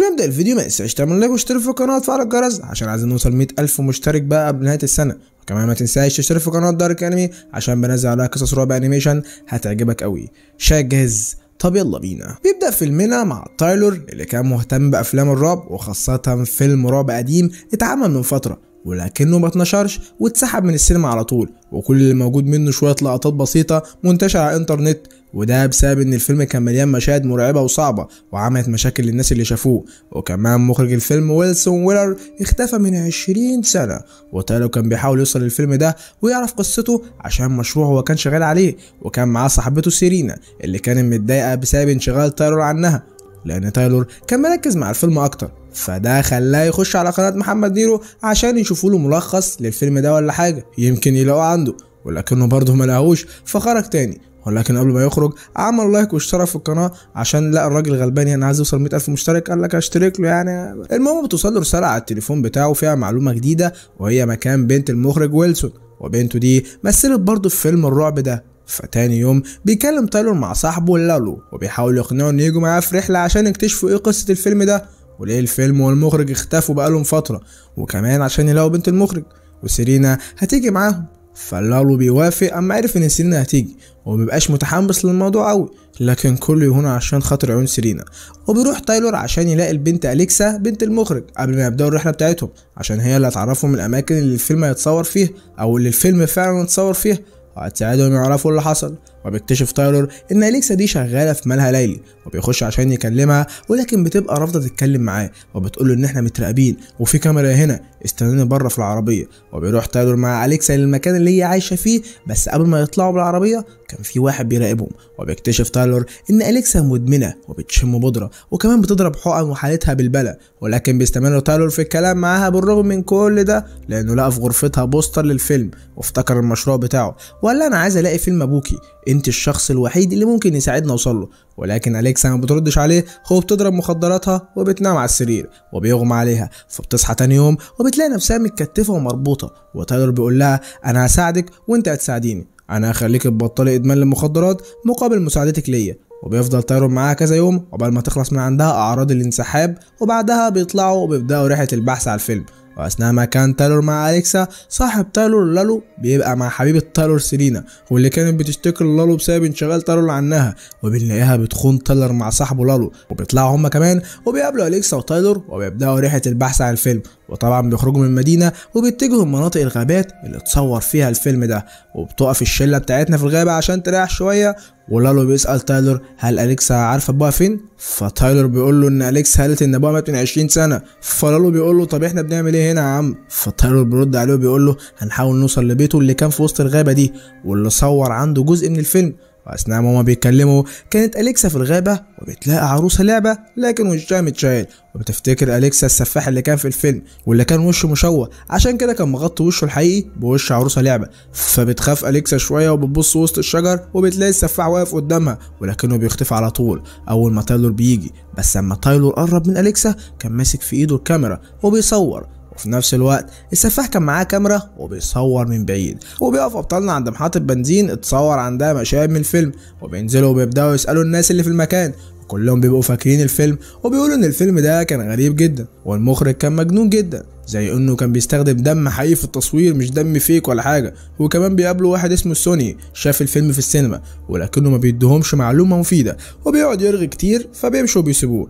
قبل ما ابدا الفيديو ما تنساش تعمل لايك واشترك في القناه وتفعل الجرس عشان عايزين نوصل 100000 مشترك بقى قبل نهايه السنه وكمان ما تنساش تشترك في قناه دارك انمي عشان بنزل عليها قصص رعب انيميشن هتعجبك قوي شايف جاهز طب يلا بينا بيبدا فيلمنا مع تايلور اللي كان مهتم بافلام الرعب وخاصه فيلم رعب قديم اتعمل من فتره ولكنه ما اتنشرش واتسحب من السينما على طول وكل اللي موجود منه شويه لقطات بسيطه منتشره على الانترنت وده بسبب ان الفيلم كان مليان مشاهد مرعبه وصعبه وعملت مشاكل للناس اللي شافوه وكمان مخرج الفيلم ويلسون ويلر اختفى من 20 سنه وتالو كان بيحاول يوصل للفيلم ده ويعرف قصته عشان مشروع هو كان شغال عليه وكان معاه صاحبته سيرينا اللي كانت متضايقه بسبب انشغال تايلور عنها لان تايلور كان مركز مع الفيلم اكتر فده خلاه يخش على قناه محمد نيرو عشان يشوفوا له ملخص للفيلم ده ولا حاجه يمكن يلاقوه عنده ولكنه برضه ما لقاهوش فخرج تاني ولكن قبل ما يخرج عمل لايك واشترك في القناه عشان لقى الراجل غلبان يعني عايز يوصل 100000 مشترك قال لك اشترك له يعني المهم بتوصل له رساله على التليفون بتاعه فيها معلومه جديده وهي مكان بنت المخرج ويلسون وبنته دي مثلت برضه في فيلم الرعب ده فتاني يوم بيكلم تايلور مع صاحبه لالو وبيحاول يقنعه انه يجوا معاه في رحله عشان يكتشفوا ايه قصه الفيلم ده وليه الفيلم والمخرج اختفوا بقالهم فترة وكمان عشان يلاقوا بنت المخرج وسيرينا هتيجي معاهم فلالو بيوافق اما عرف ان سيرينا هتيجي ومبيبقاش متحمس للموضوع قوي لكن كله هنا عشان خاطر عيون سيرينا وبيروح تايلور عشان يلاقي البنت اليكسا بنت المخرج قبل ما يبداوا الرحله بتاعتهم عشان هي اللي هتعرفهم الاماكن اللي الفيلم هيتصور فيها او اللي الفيلم فعلا اتصور فيها وهتساعدهم يعرفوا اللي حصل وبيكتشف تايلور ان اليكسا دي شغاله في مالها ليلي وبيخش عشان يكلمها ولكن بتبقى رافضه تتكلم معاه وبتقول ان احنا متراقبين وفي كاميرا هنا استناني بره في العربيه وبيروح تايلور مع اليكسا للمكان اللي هي عايشه فيه بس قبل ما يطلعوا بالعربيه كان في واحد بيراقبهم وبيكتشف تايلور ان اليكسا مدمنه وبتشم بودره وكمان بتضرب حقن وحالتها بالبلا ولكن بيستمر تايلور في الكلام معاها بالرغم من كل ده لانه لقى في غرفتها بوستر للفيلم وافتكر المشروع بتاعه وقال انا عايز الاقي فيلم ابوكي انت الشخص الوحيد اللي ممكن يساعدنا وصل له ولكن أليكسا ما بتردش عليه هو بتضرب مخدراتها وبتنام على السرير وبيغمى عليها فبتصحى تاني يوم وبتلاقي نفسها متكتفة ومربوطة وتايلر بيقول لها أنا هساعدك وأنت هتساعديني أنا هخليك تبطلي إدمان المخدرات مقابل مساعدتك ليا وبيفضل طايرهم معاها كذا يوم عقبال ما تخلص من عندها أعراض الانسحاب وبعدها بيطلعوا وبيبدأوا رحلة البحث على الفيلم واثناء ما كان تايلور مع اليكسا صاحب تايلور لالو بيبقى مع حبيبه تايلور سيلينا واللي كانت بتشتكي لالو بسبب انشغال تايلور عنها وبنلاقيها بتخون تايلور مع صاحبه لالو وبيطلعوا هما كمان وبيقابلوا اليكسا وتايلور وبيبداوا رحله البحث عن الفيلم وطبعا بيخرجوا من المدينه وبيتجهوا لمناطق الغابات اللي اتصور فيها الفيلم ده وبتقف الشله بتاعتنا في الغابه عشان تريح شويه ولالو بيسأل تايلر هل أليكسا عارفة أبوها فين؟ فتايلر بيقول له إن أليكس قالت إن أبوها مات من 20 سنة فلالو بيقول له طب إحنا بنعمل إيه هنا يا عم؟ فتايلر بيرد عليه وبيقول له هنحاول نوصل لبيته اللي كان في وسط الغابة دي واللي صور عنده جزء من الفيلم وأثناء ما هما بيتكلموا كانت أليكسا في الغابة وبتلاقي عروسة لعبة لكن وشها متشال وبتفتكر أليكسا السفاح اللي كان في الفيلم واللي كان وشه مشوه عشان كده كان مغطي وشه الحقيقي بوش عروسة لعبة فبتخاف أليكسا شوية وبتبص وسط الشجر وبتلاقي السفاح واقف قدامها ولكنه بيختفي على طول أول ما تايلور بيجي بس لما تايلور قرب من أليكسا كان ماسك في إيده الكاميرا وبيصور وفي نفس الوقت السفاح كان معاه كاميرا وبيصور من بعيد وبيقف ابطالنا عند محطة بنزين اتصور عندها مشاهد من الفيلم وبينزلوا وبيبدأوا يسألوا الناس اللي في المكان كلهم بيبقوا فاكرين الفيلم وبيقولوا ان الفيلم ده كان غريب جدا والمخرج كان مجنون جدا زي انه كان بيستخدم دم حقيقي في التصوير مش دم فيك ولا حاجه وكمان بيقابلوا واحد اسمه سوني شاف الفيلم في السينما ولكنه ما بيدهمش معلومه مفيده وبيقعد يرغي كتير فبيمشوا وبيسيبوه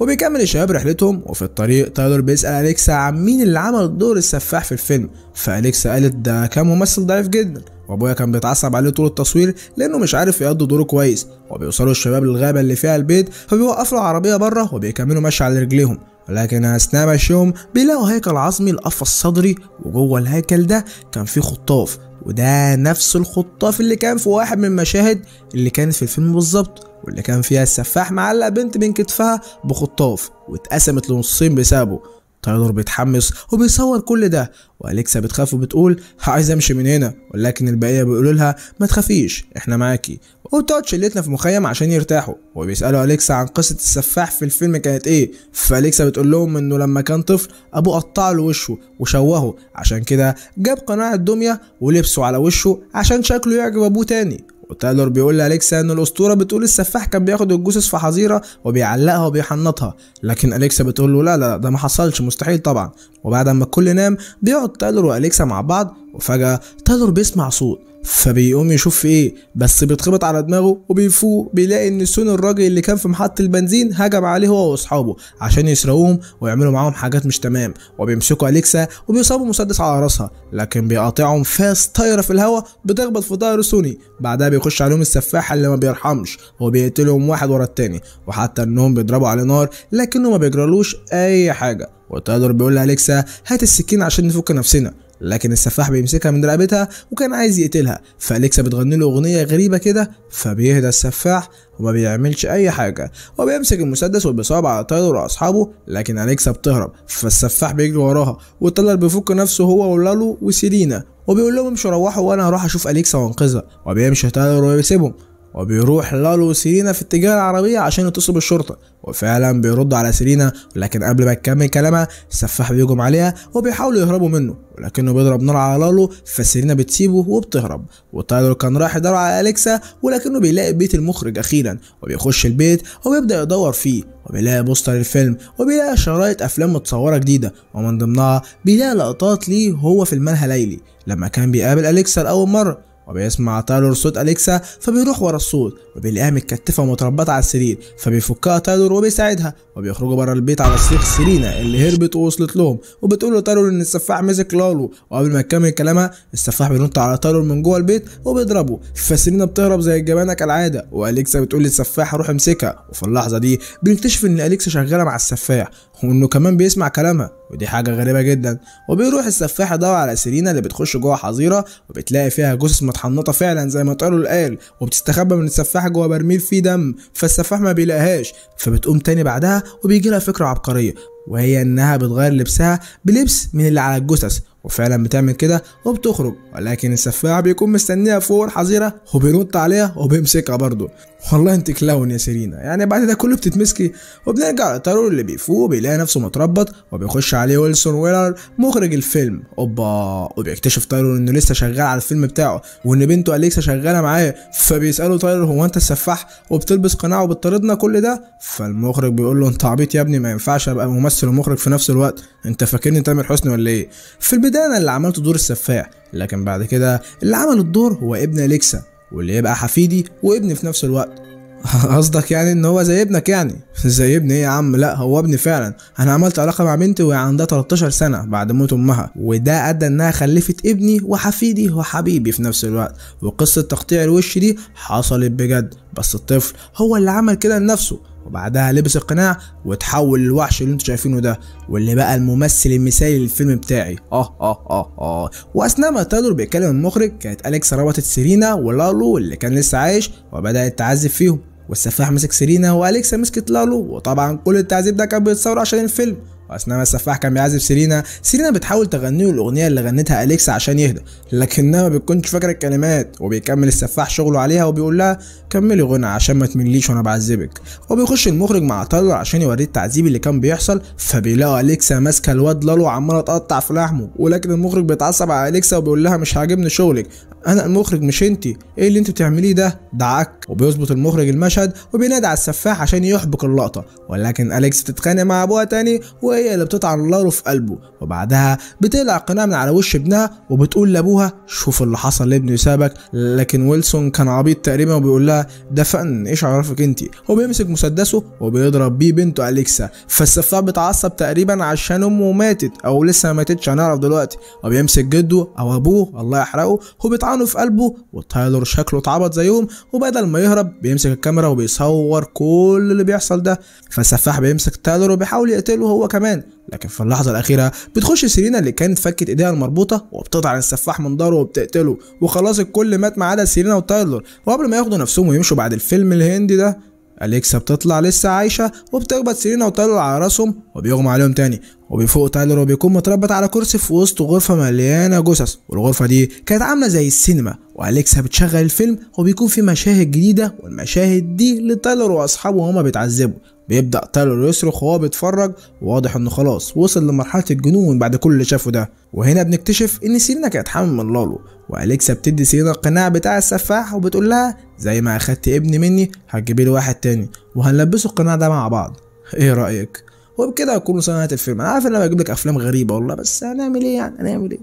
وبيكمل الشباب رحلتهم وفي الطريق تايلر بيسأل أليكسا عن مين اللي عمل دور السفاح في الفيلم فأليكسا قالت ده كان ممثل ضعيف جدا وابويا كان بيتعصب عليه طول التصوير لانه مش عارف يقضي دوره كويس وبيوصلوا الشباب للغابه اللي فيها البيت فبيوقفوا العربيه بره وبيكملوا مشي على رجليهم ولكن اثناء مشيهم بيلاقوا هيكل عظمي لقفص صدري وجوه الهيكل ده كان فيه خطاف وده نفس الخطاف اللي كان في واحد من المشاهد اللي كانت في الفيلم بالظبط واللي كان فيها السفاح معلق بنت بين كتفها بخطاف واتقسمت لنصين بسببه تايلور بيتحمس وبيصور كل ده واليكسا بتخاف وبتقول عايز امشي من هنا ولكن البقيه بيقولوا لها ما تخافيش احنا معاكي وتقعد شلتنا في مخيم عشان يرتاحوا وبيسالوا اليكسا عن قصه السفاح في الفيلم كانت ايه فاليكسا بتقول لهم انه لما كان طفل ابوه قطع له وشه وشوهه عشان كده جاب قناع الدميه ولبسه على وشه عشان شكله يعجب ابوه تاني وتايلور بيقول لأليكسا إن الأسطورة بتقول السفاح كان بياخد الجثث في حظيرة وبيعلقها وبيحنطها لكن أليكسا بتقول له لا لا ده ما حصلش مستحيل طبعا وبعد ما الكل نام بيقعد تايلور وأليكسا مع بعض وفجأة تايلور بيسمع صوت فبيقوم يشوف ايه بس بيتخبط على دماغه وبيفوق بيلاقي ان سون الراجل اللي كان في محطة البنزين هجم عليه هو واصحابه عشان يسرقوهم ويعملوا معاهم حاجات مش تمام وبيمسكوا اليكسا وبيصابوا مسدس على راسها لكن بيقاطعهم فاس طايرة في الهواء بتخبط في طائر سوني بعدها بيخش عليهم السفاح اللي ما بيرحمش وبيقتلهم واحد ورا التاني وحتى انهم بيضربوا على نار لكنه ما بيجرالوش اي حاجة وتقدر بيقول لأليكسا هات السكين عشان نفك نفسنا لكن السفاح بيمسكها من رقبتها وكان عايز يقتلها فاليكسا بتغني له اغنيه غريبه كده فبيهدى السفاح وما بيعملش اي حاجه وبيمسك المسدس وبيصاب على تايلر واصحابه لكن اليكسا بتهرب فالسفاح بيجري وراها وتايلر بيفك نفسه هو ولالو وسيلينا وبيقول لهم امشوا روحوا وانا هروح اشوف اليكسا وانقذها وبيمشي تايلر وبيسيبهم وبيروح لالو سيرينا في اتجاه العربية عشان يتصلوا بالشرطة وفعلا بيرد على سيرينا ولكن قبل ما تكمل كلامها السفاح بيهجم عليها وبيحاولوا يهربوا منه ولكنه بيضرب نار على لالو فسيرينا بتسيبه وبتهرب وتايلور كان رايح يدور على أليكسا ولكنه بيلاقي بيت المخرج أخيرا وبيخش البيت وبيبدأ يدور فيه وبيلاقي بوستر الفيلم وبيلاقي شرايط أفلام متصورة جديدة ومن ضمنها بيلاقي لقطات ليه هو في المنهى ليلي لما كان بيقابل أليكسا لأول مرة وبيسمع تايلور صوت أليكسا فبيروح ورا الصوت وبيلاقيها متكتفة ومتربطة على السرير فبيفكها تايلور وبيساعدها وبيخرجوا بره البيت على صريخ سيرينا اللي هربت ووصلت لهم وبتقول له تايلور إن السفاح مسك لالو وقبل ما تكمل كلامها السفاح بينط على تايلور من جوه البيت وبيضربه فسيرينا بتهرب زي الجبانة كالعادة وأليكسا بتقول للسفاح روح امسكها وفي اللحظة دي بنكتشف إن أليكسا شغالة مع السفاح وإنه كمان بيسمع كلامها ودي حاجة غريبة جدا وبيروح السفاح يدور على سيرينا اللي بتخش جوه حظيرة وبتلاقي فيها جثث متحنطه فعلا زي ما طارق قال وبتستخبى من السفاح جوه برميل فيه دم فالسفاح ما بيلاقيهاش فبتقوم تاني بعدها وبيجي لها فكره عبقريه وهي انها بتغير لبسها بلبس من اللي على الجثث وفعلا بتعمل كده وبتخرج ولكن السفاح بيكون مستنيها فوق الحظيره وبينط عليها وبيمسكها برضه والله انت كلاون يا سيرينا يعني بعد ده كله بتتمسكي وبنرجع للطيار اللي بيفوق بيلاقي نفسه متربط وبيخش عليه ويلسون ويلر مخرج الفيلم اوبا وبيكتشف تايلور انه لسه شغال على الفيلم بتاعه وان بنته اليكسا شغاله معاه فبيساله تايلور هو انت السفاح وبتلبس قناع وبتطردنا كل ده فالمخرج بيقول له انت عبيط يا ابني ما ينفعش ابقى ممثل ومخرج في نفس الوقت انت فاكرني تامر حسني ولا ايه في البيت البداية أنا اللي عملت دور السفاح لكن بعد كده اللي عمل الدور هو ابن أليكسا واللي يبقى حفيدي وابني في نفس الوقت قصدك يعني ان هو زي ابنك يعني زي ابني ايه يا عم لا هو ابني فعلا انا عملت علاقه مع بنتي وهي عندها 13 سنه بعد موت امها وده ادى انها خلفت ابني وحفيدي وحبيبي في نفس الوقت وقصه تقطيع الوش دي حصلت بجد بس الطفل هو اللي عمل كده لنفسه وبعدها لبس القناع وتحول للوحش اللي انتوا شايفينه ده واللي بقى الممثل المثالي للفيلم بتاعي اه اه اه اه واثناء ما تادور بيتكلم المخرج كانت اليكس ربطت سيرينا ولالو اللي كان لسه عايش وبدات تعذب فيهم والسفاح مسك سيرينا واليكسا مسكت لالو وطبعا كل التعذيب ده كان بيتصور عشان الفيلم واثناء ما السفاح كان بيعزف سيرينا سيرينا بتحاول تغني له الاغنيه اللي غنتها اليكسا عشان يهدى لكنها ما بتكونش فاكره الكلمات وبيكمل السفاح شغله عليها وبيقول لها كملي غنى عشان ما تمليش وانا بعذبك وبيخش المخرج مع طلر عشان يوريه التعذيب اللي كان بيحصل فبيلاقوا اليكسا ماسكه الواد لالو عماله تقطع في لحمه ولكن المخرج بيتعصب على اليكسا وبيقول لها مش عاجبني شغلك انا المخرج مش انت ايه اللي انت بتعمليه ده دعك وبيظبط المخرج المشهد وبينادي على السفاح عشان يحبك اللقطه ولكن اليكس بتتخانق مع ابوها تاني وهي اللي بتطعن لارو في قلبه وبعدها بتقلع قناع من على وش ابنها وبتقول لابوها شوف اللي حصل لابني سابك لكن ويلسون كان عبيط تقريبا وبيقول لها ده فن ايش عرفك انت وبيمسك مسدسه وبيضرب بيه بنته اليكسا فالسفاح بيتعصب تقريبا عشان امه ماتت او لسه ما ماتتش هنعرف دلوقتي وبيمسك جده او ابوه الله يحرقه وبيتعصب طعنه في قلبه وتايلور شكله اتعبط زيهم وبدل ما يهرب بيمسك الكاميرا وبيصور كل اللي بيحصل ده فالسفاح بيمسك تايلور وبيحاول يقتله هو كمان لكن في اللحظة الأخيرة بتخش سيرينا اللي كانت فكت إيديها المربوطة وبتطعن السفاح من ضهره وبتقتله وخلاص الكل مات ما عدا سيرينا وتايلور وقبل ما ياخدوا نفسهم ويمشوا بعد الفيلم الهندي ده أليكسا بتطلع لسه عايشة وبتخبط سيرينا وتايلور على راسهم وبيغمى عليهم تاني وبيفوق تايلور وبيكون متربط على كرسي في وسط غرفة مليانة جثث والغرفة دي كانت عاملة زي السينما وأليكسا بتشغل الفيلم وبيكون في مشاهد جديدة والمشاهد دي لتايلور وأصحابه وهما بيتعذبوا بيبدا تايلر يصرخ وهو بيتفرج وواضح انه خلاص وصل لمرحله الجنون بعد كل اللي شافه ده وهنا بنكتشف ان سيرينا كانت حامل من لالو واليكسا بتدي سيرينا القناع بتاع السفاح وبتقول لها زي ما اخدت ابني مني هتجيبي لي واحد تاني وهنلبسه القناع ده مع بعض ايه رايك وبكده هتكون وصلنا الفيلم انا عارف ان انا بجيب لك افلام غريبه والله بس هنعمل ايه يعني هنعمل ايه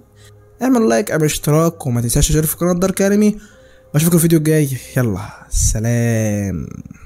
اعمل لايك او اشتراك وما تنساش تشترك في قناه دارك انمي واشوفك الفيديو الجاي يلا سلام